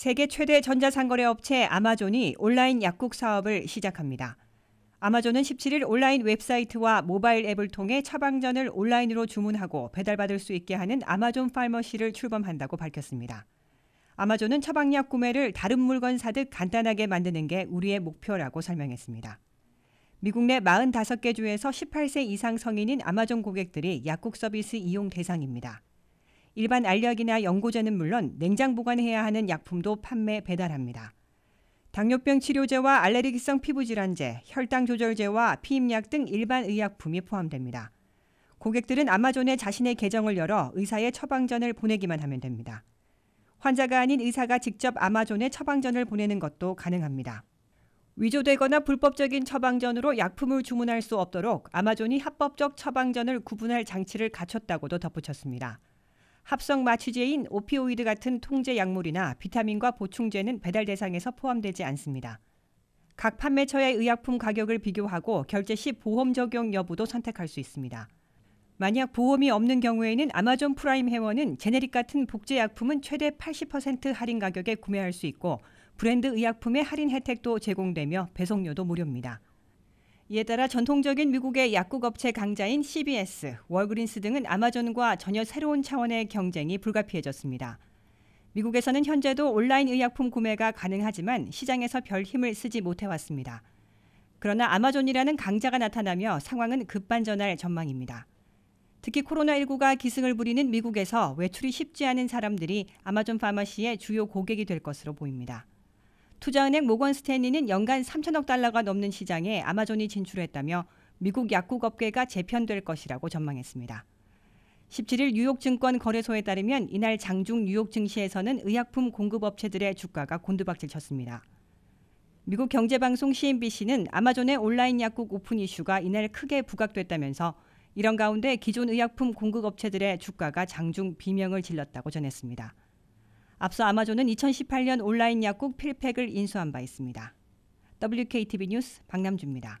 세계 최대 전자상거래 업체 아마존이 온라인 약국 사업을 시작합니다. 아마존은 17일 온라인 웹사이트와 모바일 앱을 통해 처방전을 온라인으로 주문하고 배달받을 수 있게 하는 아마존 팔머시를 출범한다고 밝혔습니다. 아마존은 처방약 구매를 다른 물건 사듯 간단하게 만드는 게 우리의 목표라고 설명했습니다. 미국 내 45개 주에서 18세 이상 성인인 아마존 고객들이 약국 서비스 이용 대상입니다. 일반 알약이나 연고제는 물론 냉장 보관해야 하는 약품도 판매 배달합니다. 당뇨병 치료제와 알레르기성 피부질환제, 혈당 조절제와 피임약 등 일반 의약품이 포함됩니다. 고객들은 아마존에 자신의 계정을 열어 의사의 처방전을 보내기만 하면 됩니다. 환자가 아닌 의사가 직접 아마존에 처방전을 보내는 것도 가능합니다. 위조되거나 불법적인 처방전으로 약품을 주문할 수 없도록 아마존이 합법적 처방전을 구분할 장치를 갖췄다고도 덧붙였습니다. 합성 마취제인 오피오이드 같은 통제 약물이나 비타민과 보충제는 배달 대상에서 포함되지 않습니다. 각 판매처의 의약품 가격을 비교하고 결제 시 보험 적용 여부도 선택할 수 있습니다. 만약 보험이 없는 경우에는 아마존 프라임 회원은 제네릭 같은 복제약품은 최대 80% 할인 가격에 구매할 수 있고 브랜드 의약품의 할인 혜택도 제공되며 배송료도 무료입니다. 이에 따라 전통적인 미국의 약국업체 강자인 CBS, 월그린스 등은 아마존과 전혀 새로운 차원의 경쟁이 불가피해졌습니다. 미국에서는 현재도 온라인 의약품 구매가 가능하지만 시장에서 별 힘을 쓰지 못해왔습니다. 그러나 아마존이라는 강자가 나타나며 상황은 급반전할 전망입니다. 특히 코로나19가 기승을 부리는 미국에서 외출이 쉽지 않은 사람들이 아마존 파마시의 주요 고객이 될 것으로 보입니다. 투자은행 모건 스탠리는 연간 3천억 달러가 넘는 시장에 아마존이 진출했다며 미국 약국 업계가 재편될 것이라고 전망했습니다. 17일 뉴욕증권 거래소에 따르면 이날 장중 뉴욕 증시에서는 의약품 공급업체들의 주가가 곤두박질쳤습니다. 미국 경제방송 CNBC는 아마존의 온라인 약국 오픈 이슈가 이날 크게 부각됐다면서 이런 가운데 기존 의약품 공급업체들의 주가가 장중 비명을 질렀다고 전했습니다. 앞서 아마존은 2018년 온라인 약국 필팩을 인수한 바 있습니다. WKTV 뉴스 박남주입니다.